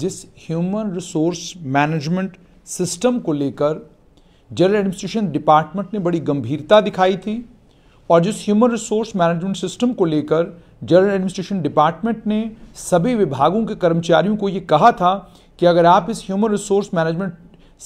जिस human resource management system को लेकर जनरल एडमिनिस्ट्रेशन डिपार्टमेंट ने बड़ी गंभीरता दिखाई थी और जिस ह्यूमन रिसोर्स मैनेजमेंट सिस्टम को लेकर जनरल एडमिनिस्ट्रेशन डिपार्टमेंट ने सभी विभागों के कर्मचारियों को ये कहा था कि अगर आप इस human resource management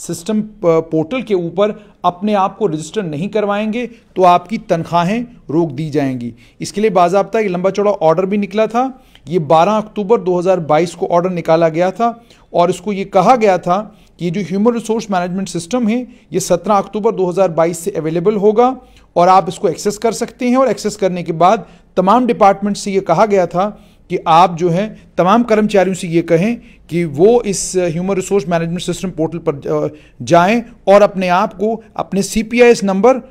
system portal के ऊपर अपने आप को रजिस्टर नहीं करवाएंगे तो आपकी तनख्वाहें रोक दी जाएंगी इसके लिए बाजाबता एक लंबा चौड़ा ऑर्डर भी निकला था ये 12 अक्टूबर 2022 को ऑर्डर निकाला गया था और इसको ये कहा गया था कि जो ह्यूमन रिसोर्स मैनेजमेंट सिस्टम है ये 17 अक्टूबर 2022 से अवेलेबल होगा और आप इसको एक्सेस कर सकते हैं और एक्सेस करने के बाद तमाम डिपार्टमेंट से ये कहा गया था कि आप जो है तमाम कर्मचारियों से ये कहें कि वो इस human resource management system portal पर uh, जाएं और अपने आप को अपने सी नंबर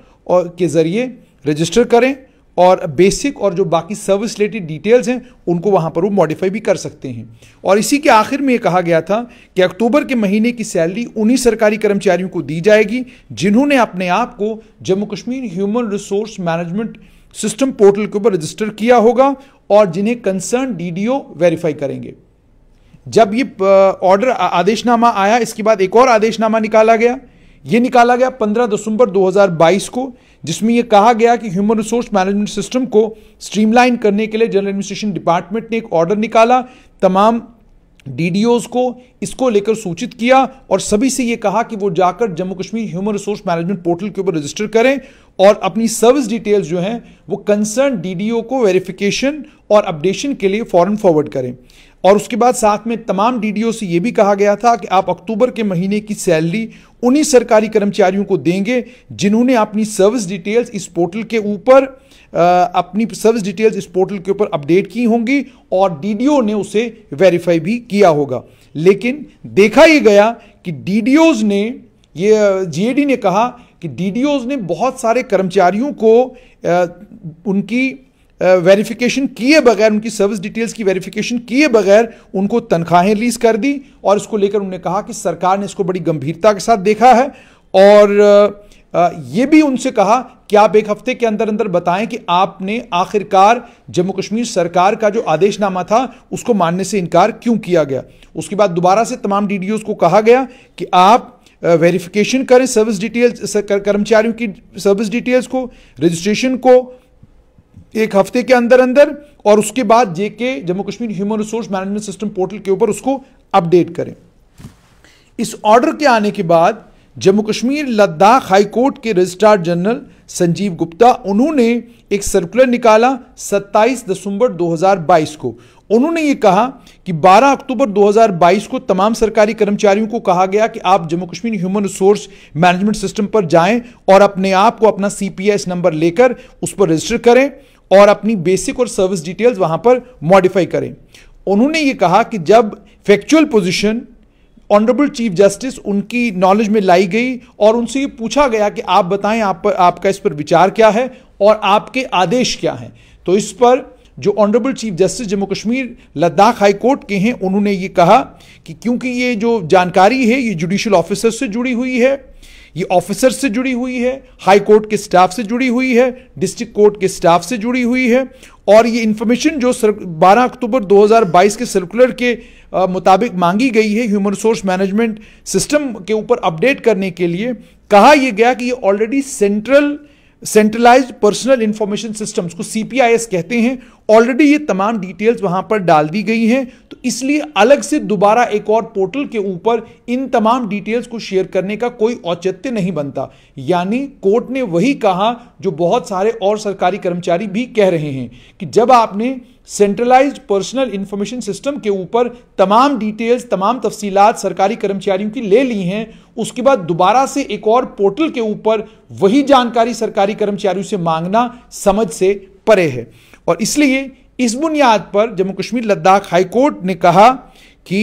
के ज़रिए रजिस्टर करें और बेसिक और जो बाकी सर्विस रिलेटेड डिटेल्स हैं उनको वहाँ पर वो मॉडिफाई भी कर सकते हैं और इसी के आखिर में ये कहा गया था कि अक्टूबर के महीने की सैलरी उन्हीं सरकारी कर्मचारियों को दी जाएगी जिन्होंने अपने आप को Jammu Kashmir human resource management system portal के ऊपर रजिस्टर किया होगा और जिन्हें कंसर्न डीडीओ वेरीफाई करेंगे जब ये ऑर्डर आदेशनामा आया इसके बाद एक और आदेशनामा निकाला गया ये निकाला गया 15 दिसंबर 2022 को जिसमें यह कहा गया कि ह्यूमन रिसोर्स मैनेजमेंट सिस्टम को स्ट्रीमलाइन करने के लिए जनरल एडमिनिस्ट्रेशन डिपार्टमेंट ने एक ऑर्डर निकाला तमाम डीडीओज को इसको लेकर सूचित किया और सभी से यह कहा कि वो जाकर Jammu Kashmir human resource management portal के ऊपर रजिस्टर करें और अपनी सर्विस डिटेल्स जो हैं वो कंसर्न डीडीओ को वेरिफिकेशन और अपडेशन के लिए फॉरन फॉरवर्ड करें और उसके बाद साथ में तमाम डी से ये भी कहा गया था कि आप अक्टूबर के महीने की सैलरी उन्हीं सरकारी कर्मचारियों को देंगे जिन्होंने अपनी सर्विस डिटेल्स इस पोर्टल के ऊपर अपनी सर्विस डिटेल्स इस पोर्टल के ऊपर अपडेट की होंगी और डी ने उसे वेरीफाई भी किया होगा लेकिन देखा ही गया कि डी ने ये जीएडी ने कहा कि डी ने बहुत सारे कर्मचारियों को उनकी वेरिफिकेशन किए बगैर उनकी सर्विस डिटेल्स की वेरिफिकेशन किए बगैर उनको तनख्वाहें रिलीज कर दी और इसको लेकर उन्होंने कहा कि सरकार ने इसको बड़ी गंभीरता के साथ देखा है और ये भी उनसे कहा कि आप एक हफ्ते के अंदर अंदर बताएं कि आपने आखिरकार जम्मू कश्मीर सरकार का जो आदेशनामा था उसको मानने से इनकार क्यों किया गया उसके बाद दोबारा से तमाम डी को कहा गया कि आप वेरिफिकेशन करें सर्विस डिटेल्स कर्मचारियों की सर्विस डिटेल्स को रजिस्ट्रेशन को एक हफ्ते के अंदर अंदर और उसके बाद JK Jammu Kashmir human resource management system portal के ऊपर उसको अपडेट करें इस ऑर्डर के आने के बाद जम्मू कश्मीर लद्दाख हाईकोर्ट के रजिस्ट्रार जनरल संजीव गुप्ता उन्होंने एक सर्कुलर निकाला 27 दिसंबर 2022 को उन्होंने ये कहा कि 12 अक्टूबर 2022 को तमाम सरकारी कर्मचारियों को कहा गया कि आप Jammu Kashmir human resource management system पर जाएं और अपने आप को अपना सीपीएस नंबर लेकर उस पर रजिस्टर करें और अपनी बेसिक और सर्विस डिटेल्स वहां पर मॉडिफाई करें उन्होंने ये कहा कि जब factual position honourable chief justice उनकी नॉलेज में लाई गई और उनसे ये पूछा गया कि आप बताएं आप पर आपका इस पर विचार क्या है और आपके आदेश क्या हैं तो इस पर जो honourable chief justice Jammu Kashmir Ladakh high court के हैं उन्होंने ये कहा कि क्योंकि ये जो जानकारी है ये जुडिशल ऑफिसर से जुड़ी हुई है ये ऑफिसर से जुड़ी हुई है हाई कोर्ट के स्टाफ से जुड़ी हुई है डिस्ट्रिक्ट कोर्ट के स्टाफ से जुड़ी हुई है और ये इन्फॉर्मेशन जो सर 12 अक्टूबर 2022 के सर्कुलर के आ, मुताबिक मांगी गई है ह्यूमन रिसोर्स मैनेजमेंट सिस्टम के ऊपर अपडेट करने के लिए कहा यह गया कि ये already central centralised personal information systems को सीपीआईएस कहते हैं ऑलरेडी ये तमाम डिटेल्स वहां पर डाल दी गई हैं इसलिए अलग से दोबारा एक और पोर्टल के ऊपर इन तमाम डिटेल्स को शेयर करने का कोई औचित्य नहीं बनता यानी कोर्ट ने वही कहा जो बहुत सारे और सरकारी कर्मचारी भी कह रहे हैं कि जब आपने सेंट्रलाइज्ड पर्सनल इंफॉर्मेशन सिस्टम के ऊपर तमाम डिटेल्स तमाम तफसीलात सरकारी कर्मचारियों की ले ली हैं उसके बाद दोबारा से एक और पोर्टल के ऊपर वही जानकारी सरकारी कर्मचारियों से मांगना समझ से परे है और इसलिए इस बुनियाद पर जम्मू कश्मीर लद्दाख हाईकोर्ट ने कहा कि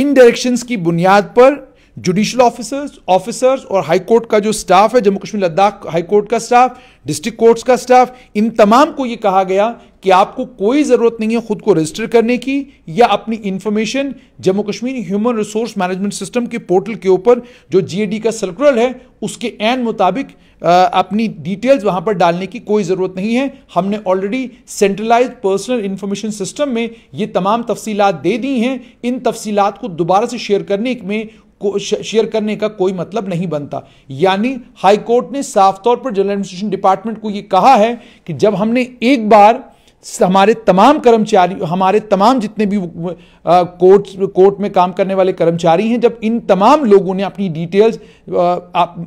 इन डायरेक्शंस की बुनियाद पर जुडिशल ऑफिसर्स ऑफिसर्स और हाई कोर्ट का जो स्टाफ है जम्मू कश्मीर लद्दाख हाई कोर्ट का स्टाफ डिस्ट्रिक्ट कोर्ट्स का स्टाफ इन तमाम को ये कहा गया कि आपको कोई ज़रूरत नहीं है खुद को रजिस्टर करने की या अपनी information Jammu Kashmir human resource management system के पोर्टल के ऊपर जो जीएडी का सर्कुलर है उसके एन मुताबिक अपनी डिटेल्स वहां पर डालने की कोई ज़रूरत नहीं है हमने already centralise personal information system में ये तमाम तफसीलात दे दी हैं इन तफसीलात को दोबारा से शेयर करने में शेयर करने का कोई मतलब नहीं बनता यानी हाईकोर्ट ने साफ तौर पर जनरल एडमिनिस्ट्रेशन डिपार्टमेंट को यह कहा है कि जब हमने एक बार हमारे तमाम कर्मचारी हमारे तमाम जितने भी कोर्ट कोर्ट में काम करने वाले कर्मचारी हैं जब इन तमाम लोगों ने अपनी डिटेल्स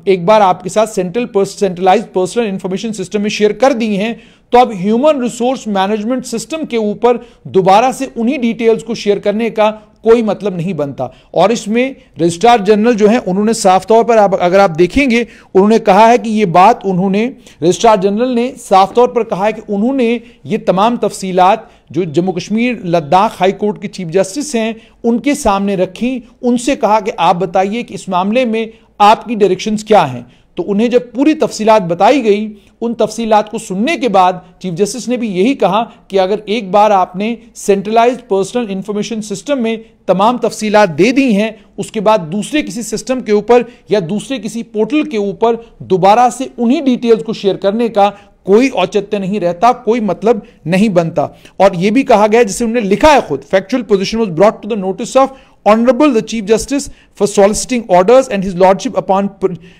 एक बार आपके साथ central centralise personal information system में शेयर कर दी हैं तो अब ह्यूमन रिसोर्स मैनेजमेंट सिस्टम के ऊपर दोबारा से उन्हीं डिटेल्स को शेयर करने का कोई मतलब नहीं बनता और इसमें रजिस्ट्रार जनरल जो है उन्होंने साफ तौर पर आप, अगर आप देखेंगे उन्होंने कहा है कि ये बात उन्होंने रजिस्ट्रार जनरल ने साफ तौर पर कहा है कि उन्होंने ये तमाम तफसीलात जो जम्मू कश्मीर लद्दाख हाई कोर्ट के चीफ जस्टिस हैं उनके सामने रखी उनसे कहा कि आप बताइए कि इस मामले में आपकी डायरेक्शंस क्या हैं तो उन्हें जब पूरी तफसीलात बताई गई उन तफसीलात को सुनने के बाद चीफ जस्टिस ने भी यही कहा कि अगर एक बार आपने सेंट्रलाइज्ड पर्सनल इंफॉर्मेशन सिस्टम में तमाम तफसीलात दे दी हैं उसके बाद दूसरे किसी सिस्टम के ऊपर या दूसरे किसी पोर्टल के ऊपर दोबारा से उन्हीं डिटेल्स को शेयर करने का कोई औचित्य नहीं रहता कोई मतलब नहीं बनता और यह भी कहा गया जिसे उन्होंने लिखा है खुद factual position was brought to the notice of Honorable the Chief Justice for soliciting orders and his Lordship upon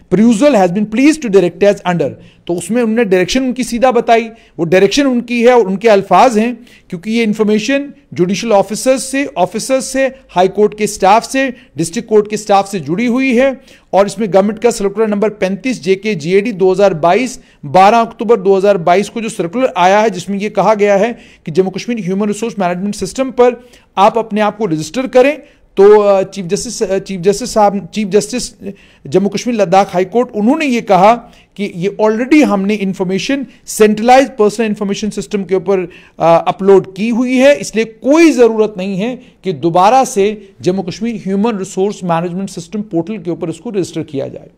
perusal has been pleased to direct as under. तो उसमें उनने डायरेक्शन उनकी सीधा बताई वो डायरेक्शन उनकी है और उनके अल्फाज हैं क्योंकि ये इन्फॉर्मेशन जुडिशल ऑफिसर्स से ऑफिसर्स से हाई कोर्ट के स्टाफ से डिस्ट्रिक्ट कोर्ट के स्टाफ से जुड़ी हुई है और इसमें गवर्नमेंट का सर्कुलर नंबर 35 जेके हजार बाईस बारह अक्टूबर बाईस को जो सर्कुलर आया है जिसमें यह कहा गया है कि Jammu Kashmir human resource management system पर आप अपने आप को रजिस्टर करें तो चीफ जस्टिस चीफ जस्टिस साहब chief justice Jammu Kashmir Ladakh high court उन्होंने ये कहा कि ये ऑलरेडी हमने information centralise personal information system के ऊपर अपलोड की हुई है इसलिए कोई ज़रूरत नहीं है कि दोबारा से Jammu Kashmir human resource management system portal के ऊपर इसको रजिस्टर किया जाए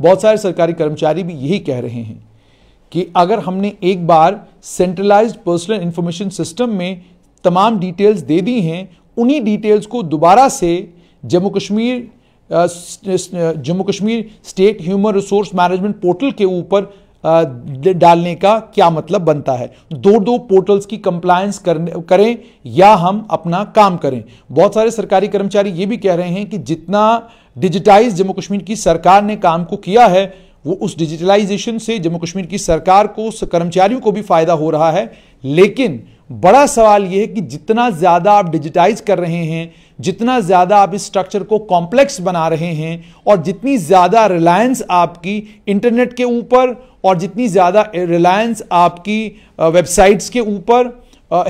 बहुत सारे सरकारी कर्मचारी भी यही कह रहे हैं कि अगर हमने एक बार सेंट्रलाइज पर्सनल इंफॉर्मेशन सिस्टम में तमाम डिटेल्स दे दी हैं उन्हीं डिटेल्स को दोबारा से Jammu Kashmir Jammu Kashmir state human resource management portal के ऊपर डालने का क्या मतलब बनता है दो दो पोर्टल्स की कंप्लायंस करें या हम अपना काम करें बहुत सारे सरकारी कर्मचारी ये भी कह रहे हैं कि जितना डिजिटाइज जम्मू कश्मीर की सरकार ने काम को किया है वो उस डिजिटलाइजेशन से जम्मू कश्मीर की सरकार को कर्मचारियों को भी फायदा हो रहा है लेकिन बड़ा सवाल यह है कि जितना ज़्यादा आप डिजिटाइज कर रहे हैं जितना ज़्यादा आप इस स्ट्रक्चर को कॉम्प्लेक्स बना रहे हैं और जितनी ज़्यादा रिलायंस आपकी इंटरनेट के ऊपर और जितनी ज़्यादा रिलायंस आपकी वेबसाइट्स के ऊपर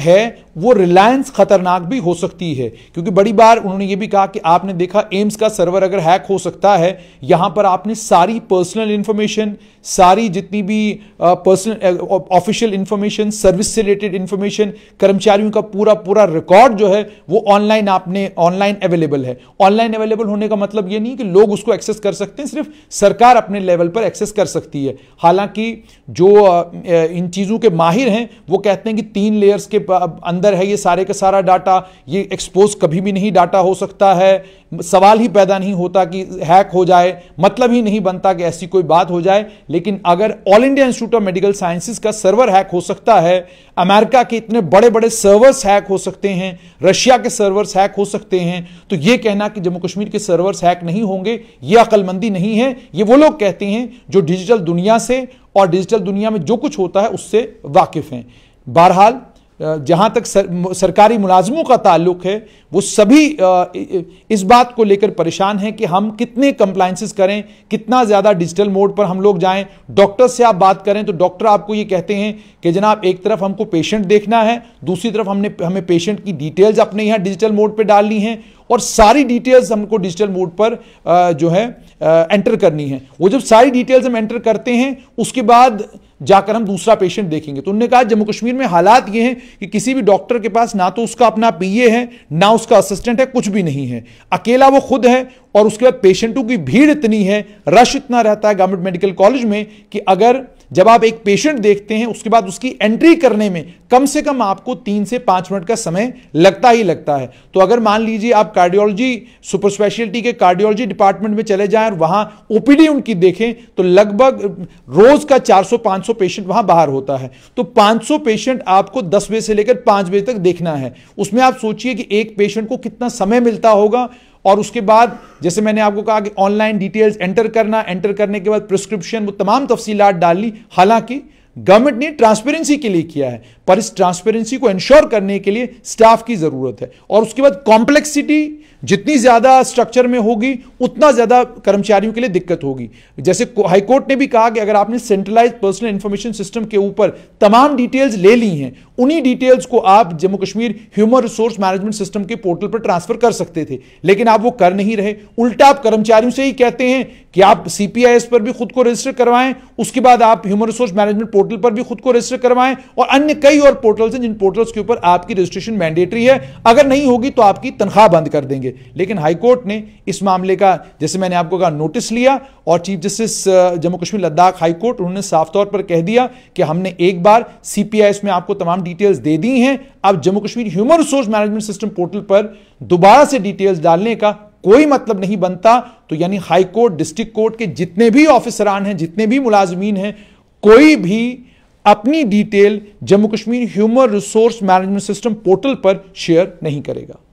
है वो रिलायंस खतरनाक भी हो सकती है क्योंकि बड़ी बार उन्होंने ये भी कहा कि आपने देखा एम्स का सर्वर अगर हैक हो सकता है यहां पर आपने सारी पर्सनल इंफॉर्मेशन सारी जितनी भी पर्सनल ऑफिशियल इंफॉर्मेशन सर्विस से रिलेटेड इंफॉर्मेशन कर्मचारियों का पूरा पूरा रिकॉर्ड जो है वो ऑनलाइन आपने ऑनलाइन अवेलेबल है ऑनलाइन अवेलेबल होने का मतलब ये नहीं कि लोग उसको एक्सेस कर सकते हैं सिर्फ सरकार अपने लेवल पर एक्सेस कर सकती है हालांकि जो इन चीज़ों के माहिर हैं वो कहते हैं कि तीन लेयर्स इसके अंदर है ये सारे का सारा डाटा ये एक्सपोज कभी भी नहीं डाटा हो सकता है सवाल ही पैदा नहीं होता कि हैक हो जाए मतलब ही नहीं बनता कि ऐसी कोई बात हो जाए लेकिन अगर all India institute of medical sciences का सर्वर हैक हो सकता है अमेरिका के इतने बड़े बड़े सर्वर्स हैक हो सकते हैं रशिया के सर्वर्स हैक हो सकते हैं तो ये कहना कि जम्मू कश्मीर के सर्वर्स हैक नहीं होंगे ये अकलमंदी नहीं है ये वो लोग कहते हैं जो डिजिटल दुनिया से और डिजिटल दुनिया में जो कुछ होता है उससे वाकिफ हैं बहरहाल जहाँ तक सर, सरकारी मुलाजमों का ताल्लुक है वो सभी इस बात को लेकर परेशान हैं कि हम कितने कंप्लाइंसिस करें कितना ज़्यादा डिजिटल मोड पर हम लोग जाएं डॉक्टर से आप बात करें तो डॉक्टर आपको ये कहते हैं कि जनाब एक तरफ हमको पेशेंट देखना है दूसरी तरफ हमने हमें पेशेंट की डिटेल्स अपने यहाँ डिजिटल मोड पर डालनी है और सारी डिटेल्स हमको डिजिटल मोड पर जो है एंटर करनी है वो जब सारी डिटेल्स हम एंटर करते हैं उसके बाद जाकर हम दूसरा पेशेंट देखेंगे तो उन्होंने कहा जम्मू कश्मीर में हालात ये हैं कि किसी भी डॉक्टर के पास ना तो उसका अपना पीए है ना उसका असिस्टेंट है कुछ भी नहीं है अकेला वो खुद है और उसके बाद पेशेंटों की भीड़ इतनी है रश इतना रहता है गवर्नमेंट मेडिकल कॉलेज में कि अगर जब आप एक पेशेंट देखते हैं उसके बाद उसकी एंट्री करने में कम से कम आपको तीन से पांच मिनट का समय लगता ही लगता है तो अगर मान लीजिए आप कार्डियोलॉजी सुपर स्पेशलिटी के कार्डियोलॉजी डिपार्टमेंट में चले जाएं और वहां ओपीडी उनकी देखें तो लगभग रोज का 400-500 पेशेंट वहां बाहर होता है तो 500 पेशेंट आपको दस बजे से लेकर पांच बजे तक देखना है उसमें आप सोचिए कि एक पेशेंट को कितना समय मिलता होगा और उसके बाद जैसे मैंने आपको कहा कि ऑनलाइन डिटेल्स एंटर करना एंटर करने के बाद प्रिस्क्रिप्शन वो तमाम तफसीलात डाल ली हालांकि गवर्नमेंट ने ट्रांसपेरेंसी के लिए किया है पर इस ट्रांसपेरेंसी को इंश्योर करने के लिए स्टाफ की जरूरत है और उसके बाद कॉम्प्लेक्सिटी जितनी ज्यादा स्ट्रक्चर में होगी उतना ज्यादा कर्मचारियों के लिए दिक्कत होगी जैसे हाईकोर्ट ने भी कहा कि अगर आपने सेंट्रलाइज पर्सनल इंफॉर्मेशन सिस्टम के ऊपर तमाम डिटेल्स ले ली हैं उन्हीं डिटेल्स को आप Jammu Kashmir human resource management system के पोर्टल पर ट्रांसफर कर सकते थे लेकिन आप वो कर नहीं रहे उल्टा आप कर्मचारियों से ही कहते हैं कि आप सीपीआईएस पर भी खुद को रजिस्टर करवाएं उसके बाद आप ह्यूमन रिसोर्स मैनेजमेंट पोर्टल पर भी खुद को रजिस्टर करवाएं और अन्य कई और पोर्टल्स हैं जिन पोर्टल्स के ऊपर आपकी रजिस्ट्रेशन मैंडेटरी है अगर नहीं होगी तो आपकी तनख्वाह बंद कर देंगे लेकिन हाईकोर्ट ने इस मामले का जैसे मैंने आपको कहा नोटिस लिया और chief justice Jammu Kashmir Ladakh high court उन्होंने साफ तौर पर कह दिया कि हमने एक बार सीपीआईएस में आपको तमाम डिटेल्स दे दी हैं अब Jammu Kashmir human resource management system portal पर दोबारा से डिटेल्स डालने का कोई मतलब नहीं बनता तो यानी हाई कोर्ट डिस्ट्रिक्ट कोर्ट के जितने भी ऑफिसरान हैं जितने भी मुलाजमीन हैं कोई भी अपनी detail Jammu Kashmir human resource management system portal पर शेयर नहीं करेगा